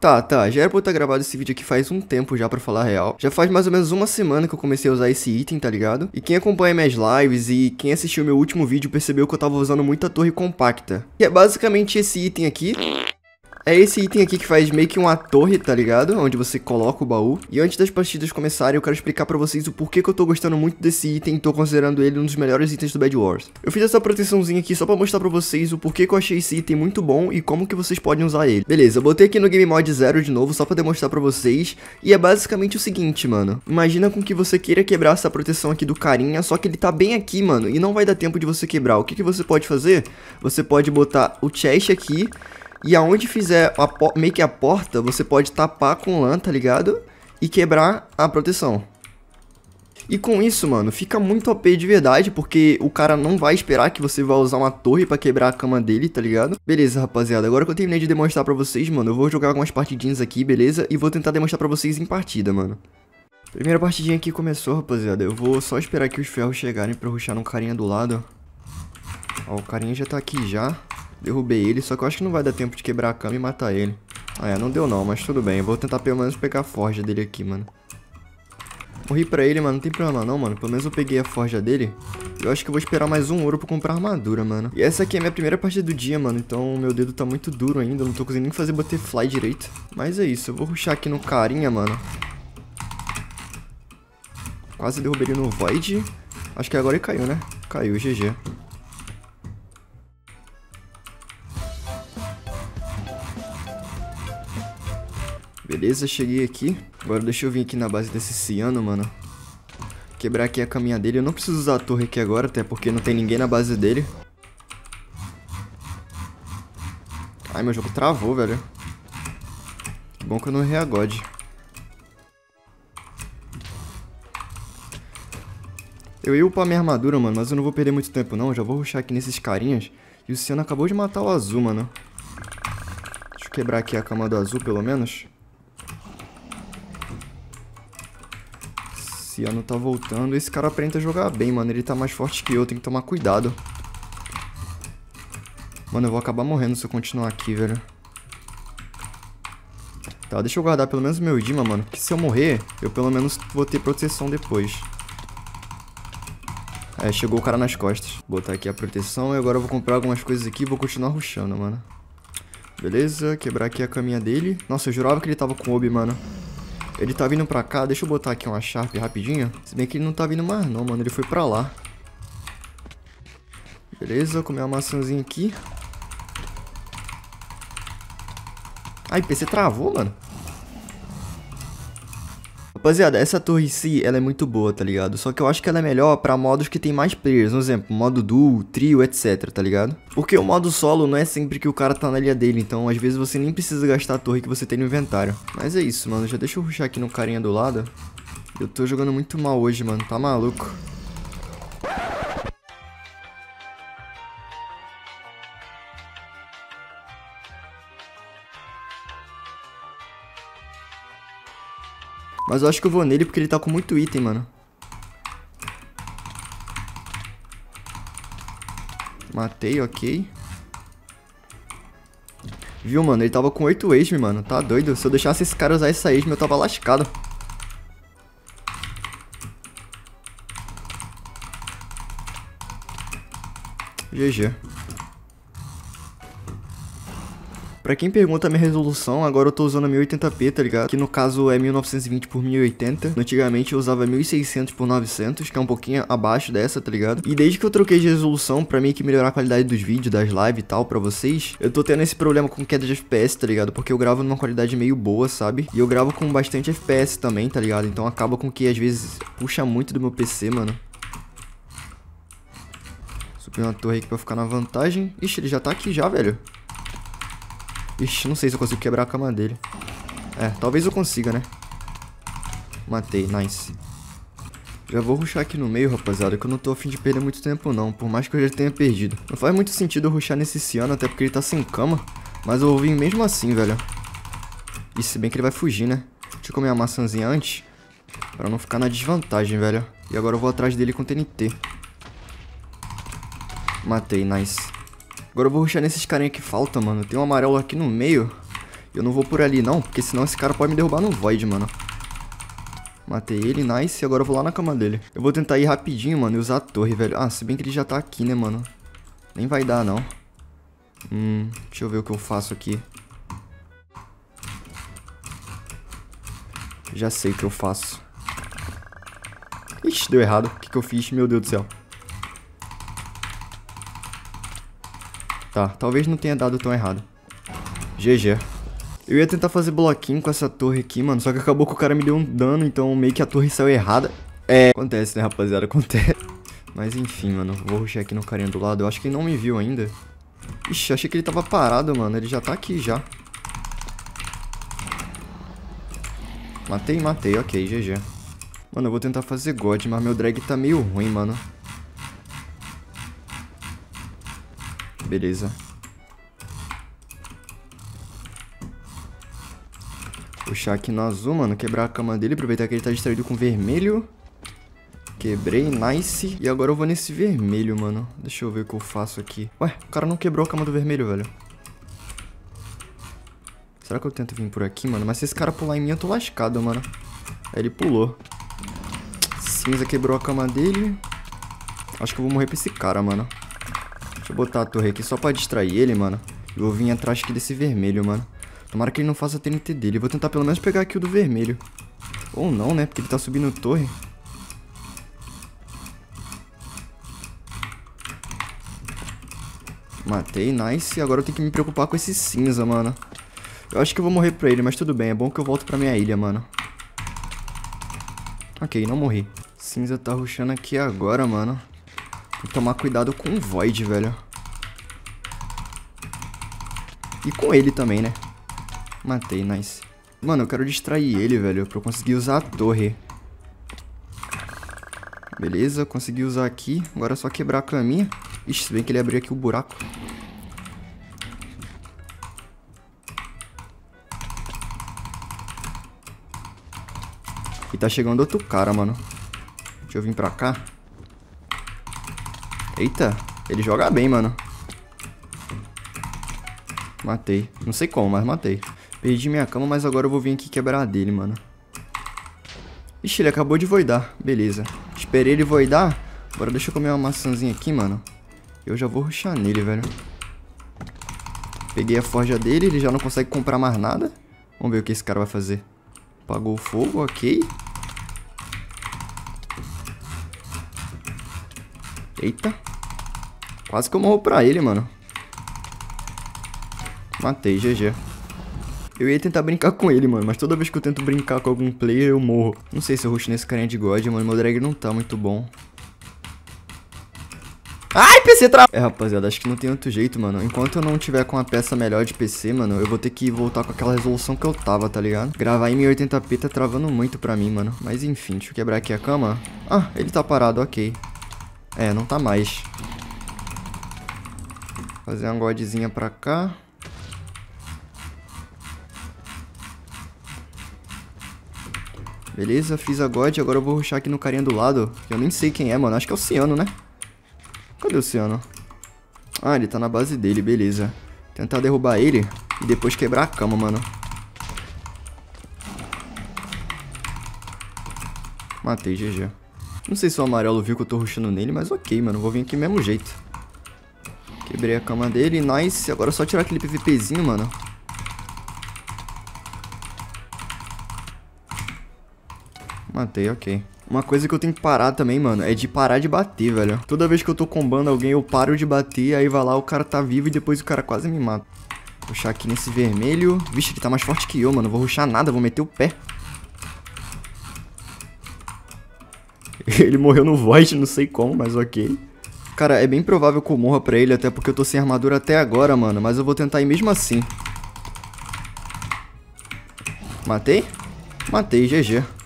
Tá, tá, já era pra eu ter gravado esse vídeo aqui faz um tempo já pra falar real. Já faz mais ou menos uma semana que eu comecei a usar esse item, tá ligado? E quem acompanha minhas lives e quem assistiu meu último vídeo percebeu que eu tava usando muita torre compacta. Que é basicamente esse item aqui. É esse item aqui que faz meio que uma torre, tá ligado? Onde você coloca o baú. E antes das partidas começarem, eu quero explicar pra vocês o porquê que eu tô gostando muito desse item e tô considerando ele um dos melhores itens do Bad Wars. Eu fiz essa proteçãozinha aqui só pra mostrar pra vocês o porquê que eu achei esse item muito bom e como que vocês podem usar ele. Beleza, eu botei aqui no Game Mod 0 de novo só pra demonstrar pra vocês. E é basicamente o seguinte, mano. Imagina com que você queira quebrar essa proteção aqui do carinha, só que ele tá bem aqui, mano. E não vai dar tempo de você quebrar. O que que você pode fazer? Você pode botar o chest aqui e aonde fizer meio que a porta, você pode tapar com lã, tá ligado? E quebrar a proteção. E com isso, mano, fica muito OP de verdade, porque o cara não vai esperar que você vá usar uma torre pra quebrar a cama dele, tá ligado? Beleza, rapaziada, agora que eu terminei de demonstrar pra vocês, mano, eu vou jogar algumas partidinhas aqui, beleza? E vou tentar demonstrar pra vocês em partida, mano. Primeira partidinha aqui começou, rapaziada. Eu vou só esperar que os ferros chegarem pra ruxar no carinha do lado. Ó, o carinha já tá aqui já. Derrubei ele, só que eu acho que não vai dar tempo de quebrar a cama e matar ele. Ah, é, não deu não, mas tudo bem. Eu vou tentar pelo menos pegar a forja dele aqui, mano. Morri pra ele, mano. Não tem problema não, mano. Pelo menos eu peguei a forja dele. Eu acho que eu vou esperar mais um ouro pra comprar armadura, mano. E essa aqui é a minha primeira partida do dia, mano. Então meu dedo tá muito duro ainda. Eu não tô conseguindo nem fazer butterfly direito. Mas é isso. Eu vou ruxar aqui no carinha, mano. Quase derrubei ele no void. Acho que agora ele caiu, né? Caiu, GG. Beleza, cheguei aqui. Agora deixa eu vir aqui na base desse ciano, mano. Quebrar aqui a caminha dele. Eu não preciso usar a torre aqui agora, até porque não tem ninguém na base dele. Ai, meu jogo travou, velho. Que bom que eu não errei a God. Eu ia upar minha armadura, mano, mas eu não vou perder muito tempo, não. Eu já vou ruxar aqui nesses carinhas. E o Ciano acabou de matar o azul, mano. Deixa eu quebrar aqui a cama do azul, pelo menos. Luciano tá voltando. Esse cara aparenta jogar bem, mano. Ele tá mais forte que eu, tem que tomar cuidado. Mano, eu vou acabar morrendo se eu continuar aqui, velho. Tá, deixa eu guardar pelo menos meu Dima, mano. Porque se eu morrer, eu pelo menos vou ter proteção depois. É, chegou o cara nas costas. botar aqui a proteção e agora eu vou comprar algumas coisas aqui e vou continuar rushando, mano. Beleza, quebrar aqui a caminha dele. Nossa, eu jurava que ele tava com o Obi, mano. Ele tá vindo pra cá, deixa eu botar aqui uma Sharp rapidinho. Se bem que ele não tá vindo mais não, mano, ele foi pra lá. Beleza, comer uma maçãzinha aqui. Ai, PC travou, mano. Rapaziada, essa torre em si, ela é muito boa, tá ligado? Só que eu acho que ela é melhor pra modos que tem mais players, um exemplo, modo duo, trio, etc, tá ligado? Porque o modo solo não é sempre que o cara tá na ilha dele, então às vezes você nem precisa gastar a torre que você tem no inventário. Mas é isso, mano, já deixa eu ruxar aqui no carinha do lado. Eu tô jogando muito mal hoje, mano, tá maluco? Mas eu acho que eu vou nele porque ele tá com muito item, mano. Matei, ok. Viu, mano? Ele tava com 8 Esme, mano. Tá doido? Se eu deixasse esse cara usar essa Esme, eu tava lascado. GG. Pra quem pergunta a minha resolução, agora eu tô usando 1080p, tá ligado? Que no caso é 1920 por 1080. Antigamente eu usava 1600 por 900, que é um pouquinho abaixo dessa, tá ligado? E desde que eu troquei de resolução pra mim que melhorar a qualidade dos vídeos, das lives e tal pra vocês, eu tô tendo esse problema com queda de FPS, tá ligado? Porque eu gravo numa qualidade meio boa, sabe? E eu gravo com bastante FPS também, tá ligado? Então acaba com que às vezes puxa muito do meu PC, mano. Subiu uma torre aqui pra ficar na vantagem. Ixi, ele já tá aqui já, velho. Ixi, não sei se eu consigo quebrar a cama dele. É, talvez eu consiga, né? Matei, nice. Já vou ruxar aqui no meio, rapaziada, que eu não tô afim de perder muito tempo não, por mais que eu já tenha perdido. Não faz muito sentido eu ruxar nesse Ciano, até porque ele tá sem cama, mas eu vou vir mesmo assim, velho. E se bem que ele vai fugir, né? Deixa eu comer a maçãzinha antes, pra não ficar na desvantagem, velho. E agora eu vou atrás dele com TNT. Matei, nice. Agora eu vou ruxar nesses carinha que falta, mano. Tem um amarelo aqui no meio. Eu não vou por ali, não. Porque senão esse cara pode me derrubar no Void, mano. Matei ele, nice. Agora eu vou lá na cama dele. Eu vou tentar ir rapidinho, mano, e usar a torre, velho. Ah, se bem que ele já tá aqui, né, mano. Nem vai dar, não. Hum, deixa eu ver o que eu faço aqui. Já sei o que eu faço. Ixi, deu errado. O que, que eu fiz? Meu Deus do céu. Tá, talvez não tenha dado tão errado. GG. Eu ia tentar fazer bloquinho com essa torre aqui, mano, só que acabou que o cara me deu um dano, então meio que a torre saiu errada. É, acontece, né, rapaziada, acontece. Mas enfim, mano, vou rushar aqui no carinha do lado, eu acho que ele não me viu ainda. Ixi, achei que ele tava parado, mano, ele já tá aqui já. Matei, matei, ok, GG. Mano, eu vou tentar fazer God, mas meu drag tá meio ruim, mano. Beleza. Puxar aqui no azul, mano. Quebrar a cama dele. Aproveitar que ele tá distraído com vermelho. Quebrei, nice. E agora eu vou nesse vermelho, mano. Deixa eu ver o que eu faço aqui. Ué, o cara não quebrou a cama do vermelho, velho. Será que eu tento vir por aqui, mano? Mas se esse cara pular em mim, eu tô lascado, mano. Aí ele pulou. Cinza quebrou a cama dele. Acho que eu vou morrer pra esse cara, mano. Deixa eu botar a torre aqui só pra distrair ele, mano. Eu vou vir atrás aqui desse vermelho, mano. Tomara que ele não faça a TNT dele. Eu vou tentar pelo menos pegar aqui o do vermelho. Ou não, né? Porque ele tá subindo torre. Matei, nice. Agora eu tenho que me preocupar com esse cinza, mano. Eu acho que eu vou morrer pra ele, mas tudo bem. É bom que eu volto pra minha ilha, mano. Ok, não morri. Cinza tá ruxando aqui agora, mano. Tem tomar cuidado com o Void, velho. E com ele também, né? Matei, nice. Mano, eu quero distrair ele, velho, pra eu conseguir usar a torre. Beleza, consegui usar aqui. Agora é só quebrar a caminha. Ixi, se bem que ele abriu aqui o buraco. E tá chegando outro cara, mano. Deixa eu vir pra cá. Eita, ele joga bem, mano. Matei. Não sei como, mas matei. Perdi minha cama, mas agora eu vou vir aqui quebrar a dele, mano. Ixi, ele acabou de voidar. Beleza. Esperei ele voidar. Agora deixa eu comer uma maçãzinha aqui, mano. Eu já vou ruxar nele, velho. Peguei a forja dele, ele já não consegue comprar mais nada. Vamos ver o que esse cara vai fazer. Apagou o fogo, ok. Eita. Quase que eu morro pra ele, mano. Matei, GG. Eu ia tentar brincar com ele, mano, mas toda vez que eu tento brincar com algum player, eu morro. Não sei se eu rush nesse carinha é de God, mano, meu drag não tá muito bom. Ai, PC tra... É, rapaziada, acho que não tem outro jeito, mano. Enquanto eu não tiver com uma peça melhor de PC, mano, eu vou ter que voltar com aquela resolução que eu tava, tá ligado? Gravar em 1080p tá travando muito pra mim, mano. Mas enfim, deixa eu quebrar aqui a cama. Ah, ele tá parado, ok. É, não tá mais. Fazer uma godzinha pra cá. Beleza, fiz a God, agora eu vou ruxar aqui no carinha do lado, que eu nem sei quem é, mano. Acho que é o Ciano, né? Cadê o Ciano? Ah, ele tá na base dele, beleza. Tentar derrubar ele e depois quebrar a cama, mano. Matei, GG. Não sei se o amarelo viu que eu tô ruxando nele, mas ok, mano. Vou vir aqui mesmo jeito. Quebrei a cama dele. Nice. Agora é só tirar aquele PVPzinho, mano. Matei, ok. Uma coisa que eu tenho que parar também, mano, é de parar de bater, velho. Toda vez que eu tô combando alguém, eu paro de bater, aí vai lá, o cara tá vivo e depois o cara quase me mata. Puxar aqui nesse vermelho. Vixe, ele tá mais forte que eu, mano. vou ruxar nada, vou meter o pé. ele morreu no void, não sei como, mas ok. Cara, é bem provável que eu morra pra ele, até porque eu tô sem armadura até agora, mano. Mas eu vou tentar ir mesmo assim. Matei? Matei, GG.